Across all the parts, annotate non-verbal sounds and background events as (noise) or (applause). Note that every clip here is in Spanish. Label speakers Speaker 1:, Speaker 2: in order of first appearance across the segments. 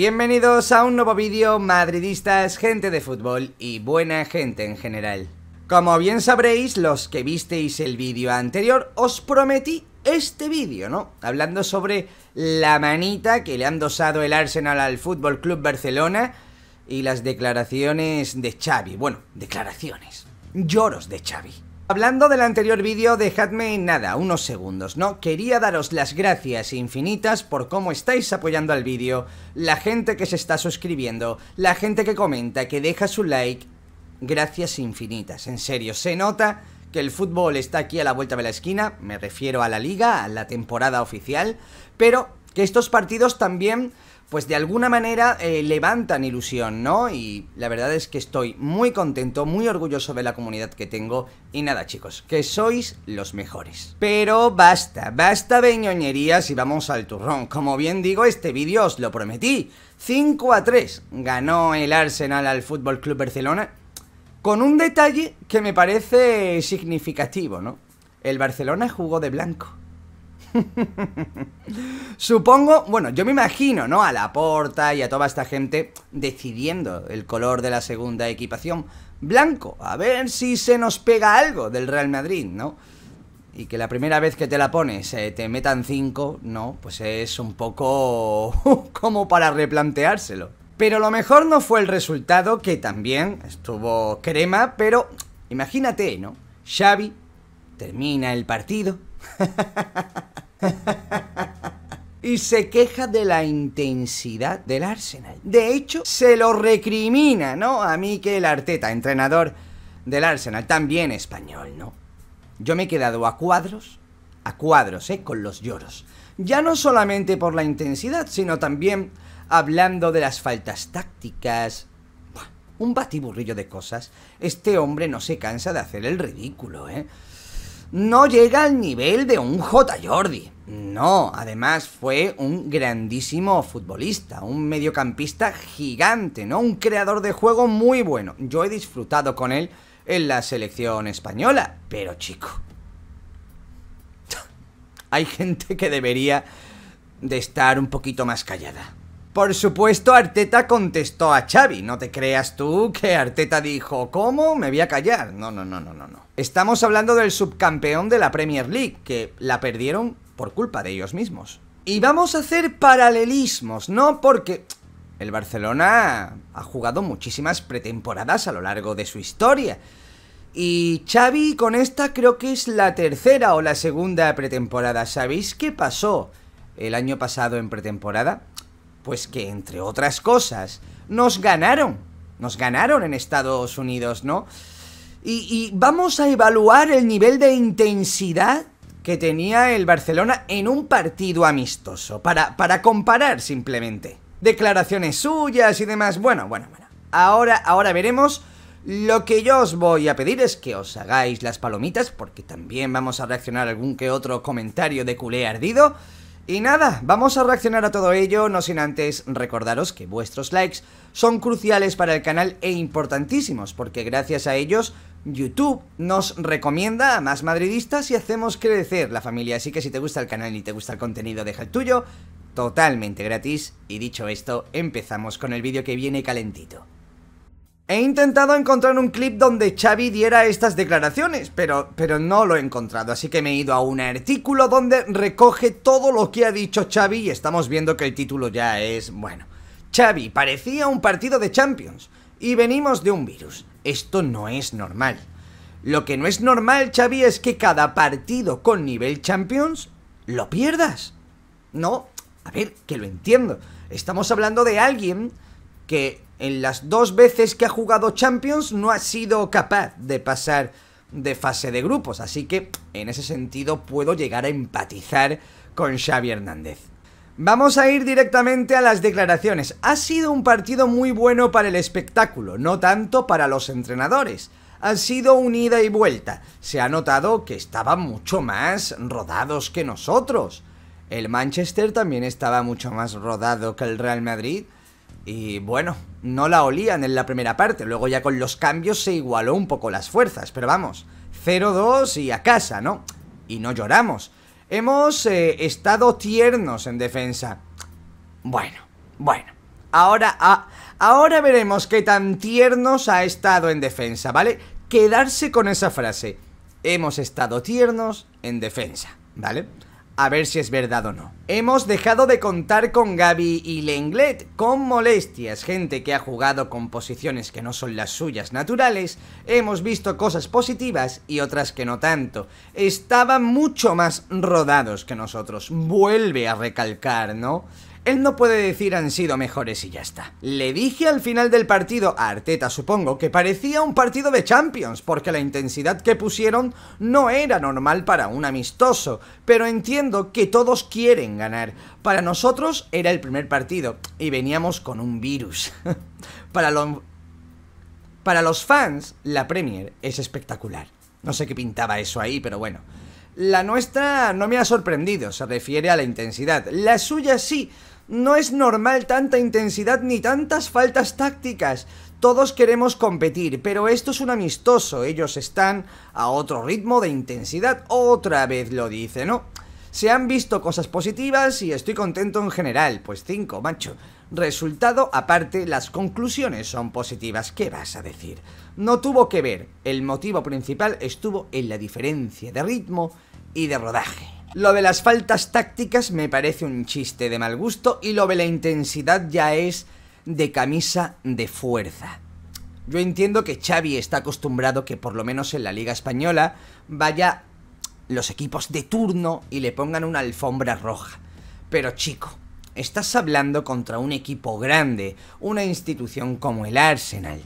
Speaker 1: Bienvenidos a un nuevo vídeo, madridistas, gente de fútbol y buena gente en general. Como bien sabréis, los que visteis el vídeo anterior, os prometí este vídeo, ¿no? Hablando sobre la manita que le han dosado el Arsenal al Fútbol Club Barcelona y las declaraciones de Xavi. Bueno, declaraciones, lloros de Xavi. Hablando del anterior vídeo, dejadme nada, unos segundos, ¿no? Quería daros las gracias infinitas por cómo estáis apoyando al vídeo, la gente que se está suscribiendo, la gente que comenta, que deja su like. Gracias infinitas, en serio, se nota que el fútbol está aquí a la vuelta de la esquina, me refiero a la liga, a la temporada oficial, pero que estos partidos también pues de alguna manera eh, levantan ilusión, ¿no? Y la verdad es que estoy muy contento, muy orgulloso de la comunidad que tengo. Y nada, chicos, que sois los mejores. Pero basta, basta de ñoñerías y vamos al turrón. Como bien digo, este vídeo os lo prometí. 5 a 3 ganó el Arsenal al Fútbol Club Barcelona. Con un detalle que me parece significativo, ¿no? El Barcelona jugó de blanco. (laughs) Supongo, bueno, yo me imagino, ¿no? A la porta y a toda esta gente decidiendo el color de la segunda equipación. Blanco, a ver si se nos pega algo del Real Madrid, ¿no? Y que la primera vez que te la pones eh, te metan cinco, no, pues es un poco (laughs) como para replanteárselo. Pero lo mejor no fue el resultado, que también estuvo crema, pero imagínate, ¿no? Xavi termina el partido. (laughs) y se queja de la intensidad del Arsenal. De hecho, se lo recrimina, ¿no? A el Arteta, entrenador del Arsenal, también español, ¿no? Yo me he quedado a cuadros, a cuadros, ¿eh? Con los lloros. Ya no solamente por la intensidad, sino también hablando de las faltas tácticas. un batiburrillo de cosas. Este hombre no se cansa de hacer el ridículo, ¿eh? no llega al nivel de un J. Jordi. No, además fue un grandísimo futbolista, un mediocampista gigante, ¿no? Un creador de juego muy bueno. Yo he disfrutado con él en la selección española, pero chico. (laughs) Hay gente que debería de estar un poquito más callada. Por supuesto, Arteta contestó a Xavi. No te creas tú que Arteta dijo, ¿cómo? Me voy a callar. No, no, no, no, no. Estamos hablando del subcampeón de la Premier League, que la perdieron por culpa de ellos mismos. Y vamos a hacer paralelismos, ¿no? Porque el Barcelona ha jugado muchísimas pretemporadas a lo largo de su historia. Y Xavi con esta creo que es la tercera o la segunda pretemporada. ¿Sabéis qué pasó el año pasado en pretemporada? Pues que, entre otras cosas, nos ganaron. Nos ganaron en Estados Unidos, ¿no? Y, vamos a evaluar el nivel de intensidad que tenía el Barcelona en un partido amistoso, para, para comparar simplemente. Declaraciones suyas y demás. Bueno, bueno, bueno. Ahora, ahora veremos. Lo que yo os voy a pedir es que os hagáis las palomitas, porque también vamos a reaccionar a algún que otro comentario de culé ardido. Y nada, vamos a reaccionar a todo ello, no sin antes recordaros que vuestros likes son cruciales para el canal e importantísimos, porque gracias a ellos YouTube nos recomienda a más madridistas y hacemos crecer la familia, así que si te gusta el canal y te gusta el contenido, deja el tuyo, totalmente gratis, y dicho esto, empezamos con el vídeo que viene calentito. He intentado encontrar un clip donde Xavi diera estas declaraciones, pero, pero no lo he encontrado, así que me he ido a un artículo donde recoge todo lo que ha dicho Xavi y estamos viendo que el título ya es, bueno, Xavi, parecía un partido de Champions y venimos de un virus. Esto no es normal. Lo que no es normal, Xavi, es que cada partido con nivel Champions lo pierdas. No, a ver, que lo entiendo. Estamos hablando de alguien que en las dos veces que ha jugado Champions no ha sido capaz de pasar de fase de grupos, así que en ese sentido puedo llegar a empatizar con Xavi Hernández. Vamos a ir directamente a las declaraciones. Ha sido un partido muy bueno para el espectáculo, no tanto para los entrenadores. Ha sido unida ida y vuelta. Se ha notado que estaban mucho más rodados que nosotros. El Manchester también estaba mucho más rodado que el Real Madrid y bueno, no la olían en la primera parte, luego ya con los cambios se igualó un poco las fuerzas, pero vamos, 0-2 y a casa, ¿no? Y no lloramos. Hemos eh, estado tiernos en defensa. Bueno, bueno. Ahora, ahora veremos qué tan tiernos ha estado en defensa, ¿vale? Quedarse con esa frase. Hemos estado tiernos en defensa, ¿vale? a ver si es verdad o no. Hemos dejado de contar con Gaby y Lenglet con molestias, gente que ha jugado con posiciones que no son las suyas naturales, hemos visto cosas positivas y otras que no tanto. Estaban mucho más rodados que nosotros, vuelve a recalcar, ¿no? Él no puede decir han sido mejores y ya está. Le dije al final del partido a Arteta, supongo, que parecía un partido de Champions, porque la intensidad que pusieron no era normal para un amistoso, pero entiendo que todos quieren ganar. Para nosotros era el primer partido y veníamos con un virus. (laughs) para, para los fans, la Premier es espectacular. No sé qué pintaba eso ahí, pero bueno. La nuestra no me ha sorprendido, se refiere a la intensidad. La suya sí. No es normal tanta intensidad ni tantas faltas tácticas. Todos queremos competir, pero esto es un amistoso. Ellos están a otro ritmo de intensidad. Otra vez lo dice, ¿no? Se han visto cosas positivas y estoy contento en general. Pues cinco macho. Resultado aparte, las conclusiones son positivas. ¿Qué vas a decir? No tuvo que ver. El motivo principal estuvo en la diferencia de ritmo y de rodaje. Lo de las faltas tácticas me parece un chiste de mal gusto y lo de la intensidad ya es de camisa de fuerza. Yo entiendo que Xavi está acostumbrado que por lo menos en la Liga Española vaya los equipos de turno y le pongan una alfombra roja. Pero chico, Estás hablando contra un equipo grande, una institución como el Arsenal.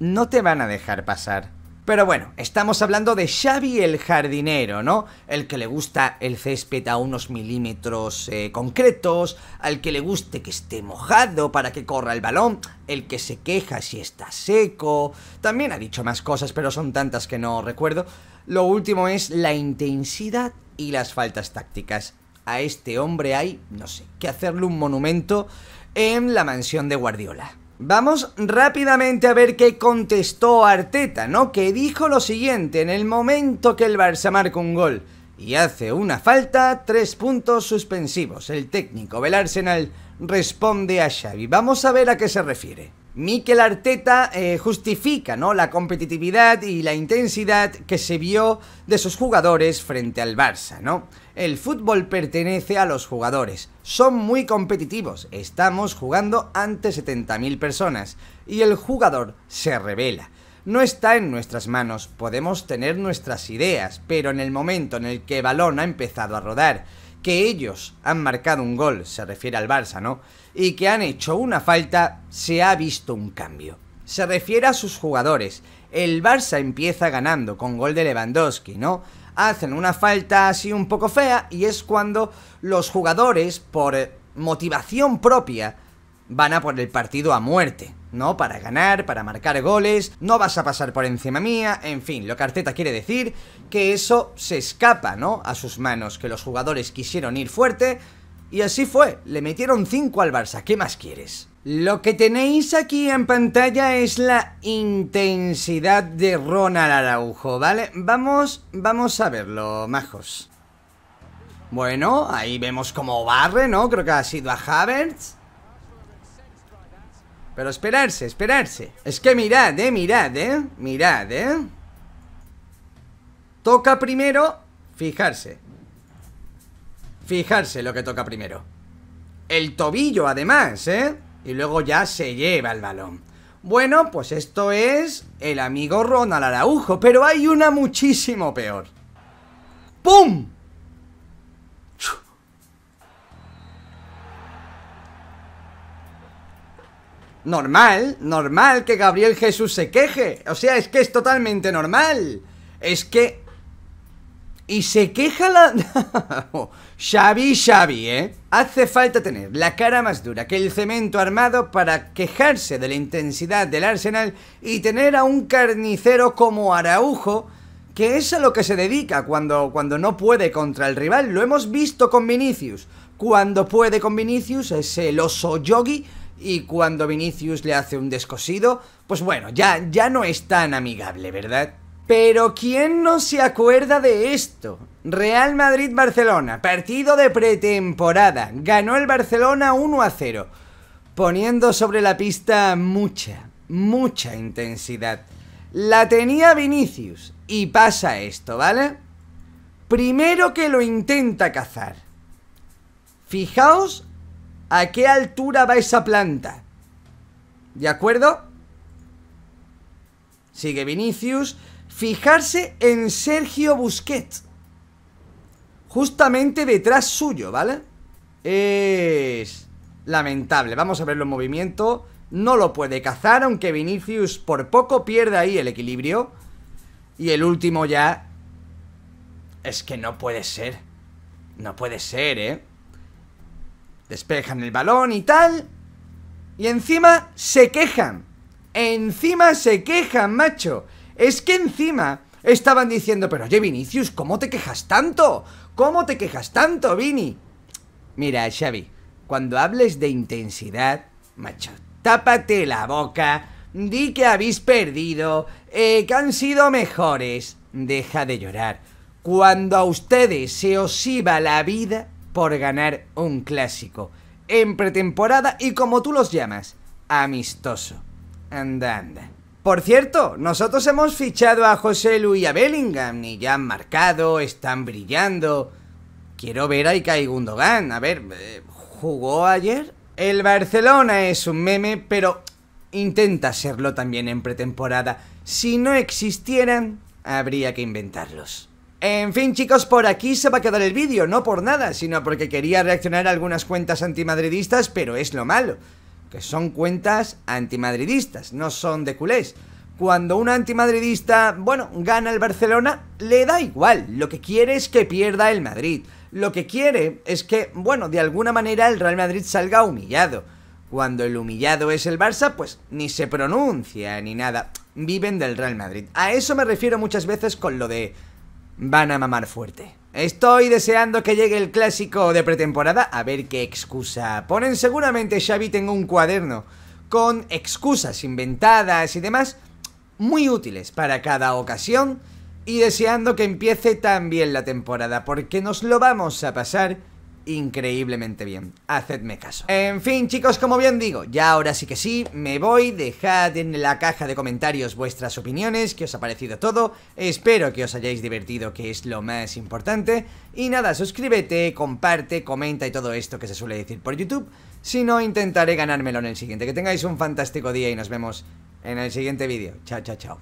Speaker 1: No te van a dejar pasar. Pero bueno, estamos hablando de Xavi el jardinero, ¿no? El que le gusta el césped a unos milímetros eh, concretos, al que le guste que esté mojado para que corra el balón, el que se queja si está seco. También ha dicho más cosas, pero son tantas que no recuerdo. Lo último es la intensidad y las faltas tácticas a este hombre hay, no sé, que hacerle un monumento en la mansión de Guardiola. Vamos rápidamente a ver qué contestó Arteta, ¿no? Que dijo lo siguiente, en el momento que el Barça marca un gol y hace una falta, tres puntos suspensivos. El técnico del Arsenal responde a Xavi. Vamos a ver a qué se refiere. Mikel Arteta eh, justifica ¿no? la competitividad y la intensidad que se vio de sus jugadores frente al Barça, ¿no? El fútbol pertenece a los jugadores, son muy competitivos, estamos jugando ante 70.000 personas y el jugador se revela. No está en nuestras manos, podemos tener nuestras ideas, pero en el momento en el que el balón ha empezado a rodar que ellos han marcado un gol, se refiere al Barça, ¿no? Y que han hecho una falta, se ha visto un cambio. Se refiere a sus jugadores. El Barça empieza ganando con gol de Lewandowski, ¿no? Hacen una falta así un poco fea y es cuando los jugadores, por motivación propia, van a por el partido a muerte. No para ganar, para marcar goles, no vas a pasar por encima mía, en fin, lo que quiere decir, que eso se escapa, ¿no? A sus manos, que los jugadores quisieron ir fuerte, y así fue, le metieron 5 al Barça, ¿qué más quieres? Lo que tenéis aquí en pantalla es la intensidad de Ronald Araujo, ¿vale? Vamos, vamos a verlo, majos. Bueno, ahí vemos cómo barre, ¿no? Creo que ha sido a Havertz. Pero esperarse, esperarse. Es que mirad, eh, mirad, eh. Mirad, eh. Toca primero fijarse. Fijarse lo que toca primero. El tobillo, además, ¿eh? Y luego ya se lleva el balón. Bueno, pues esto es el amigo Ronald Araujo, pero hay una muchísimo peor. ¡Pum! normal, normal que Gabriel Jesús se queje. O sea, es que es totalmente normal. Es que... Y se queja la... (laughs) Xavi, Xavi, ¿eh? Hace falta tener la cara más dura que el cemento armado para quejarse de la intensidad del Arsenal y tener a un carnicero como Araujo, que es a lo que se dedica cuando, cuando no puede contra el rival. Lo hemos visto con Vinicius. Cuando puede con Vinicius es el oso yogi y cuando Vinicius le hace un descosido, pues bueno, ya, ya no es tan amigable, ¿verdad? Pero ¿quién no se acuerda de esto? Real Madrid-Barcelona, partido de pretemporada. Ganó el Barcelona 1 a 0, poniendo sobre la pista mucha, mucha intensidad. La tenía Vinicius y pasa esto, ¿vale? Primero que lo intenta cazar. Fijaos a qué altura va esa planta. ¿De acuerdo? Sigue Vinicius. Fijarse en Sergio Busquets. Justamente detrás suyo, ¿vale? Es lamentable. Vamos a ver los movimientos. No lo puede cazar, aunque Vinicius por poco pierde ahí el equilibrio. Y el último ya... Es que no puede ser. No puede ser, ¿eh? despejan el balón y tal. Y encima se quejan. Encima se quejan, macho. Es que encima estaban diciendo, pero oye Vinicius, ¿cómo te quejas tanto? ¿Cómo te quejas tanto, Vini? Mira, Xavi, cuando hables de intensidad, macho, tápate la boca, di que habéis perdido, eh, que han sido mejores. Deja de llorar. Cuando a ustedes se os iba la vida, por ganar un clásico en pretemporada y como tú los llamas, amistoso. Anda, anda. Por cierto, nosotros hemos fichado a José Luis a Bellingham y ya han marcado, están brillando. Quiero ver a Ikai Gundogan. A ver, eh, ¿jugó ayer? El Barcelona es un meme, pero intenta serlo también en pretemporada. Si no existieran, habría que inventarlos. En fin, chicos, por aquí se va a quedar el vídeo, no por nada, sino porque quería reaccionar a algunas cuentas antimadridistas, pero es lo malo, que son cuentas antimadridistas, no son de culés. Cuando un antimadridista, bueno, gana el Barcelona, le da igual, lo que quiere es que pierda el Madrid. Lo que quiere es que, bueno, de alguna manera el Real Madrid salga humillado. Cuando el humillado es el Barça, pues ni se pronuncia ni nada. Viven del Real Madrid. A eso me refiero muchas veces con lo de van a mamar fuerte. Estoy deseando que llegue el clásico de pretemporada a ver qué excusa ponen. Seguramente Xavi tenga un cuaderno con excusas inventadas y demás muy útiles para cada ocasión y deseando que empiece también la temporada porque nos lo vamos a pasar increíblemente bien. Hacedme caso. En fin, chicos, como bien digo, ya ahora sí que sí, me voy. Dejad en la caja de comentarios vuestras opiniones, que os ha parecido todo. Espero que os hayáis divertido, que es lo más importante. Y nada, suscríbete, comparte, comenta y todo esto que se suele decir por YouTube. Si no, intentaré ganármelo en el siguiente. Que tengáis un fantástico día y nos vemos en el siguiente vídeo. Chao, chao, chao.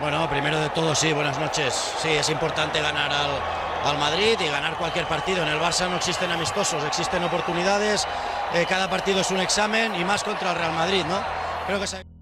Speaker 1: Bueno, primero de todo, sí, buenas noches. Sí, es importante ganar al al Madrid y ganar cualquier partido. En el Barça no existen amistosos, existen oportunidades, eh, cada partido es un examen y más contra el Real Madrid, ¿no? Creo que se...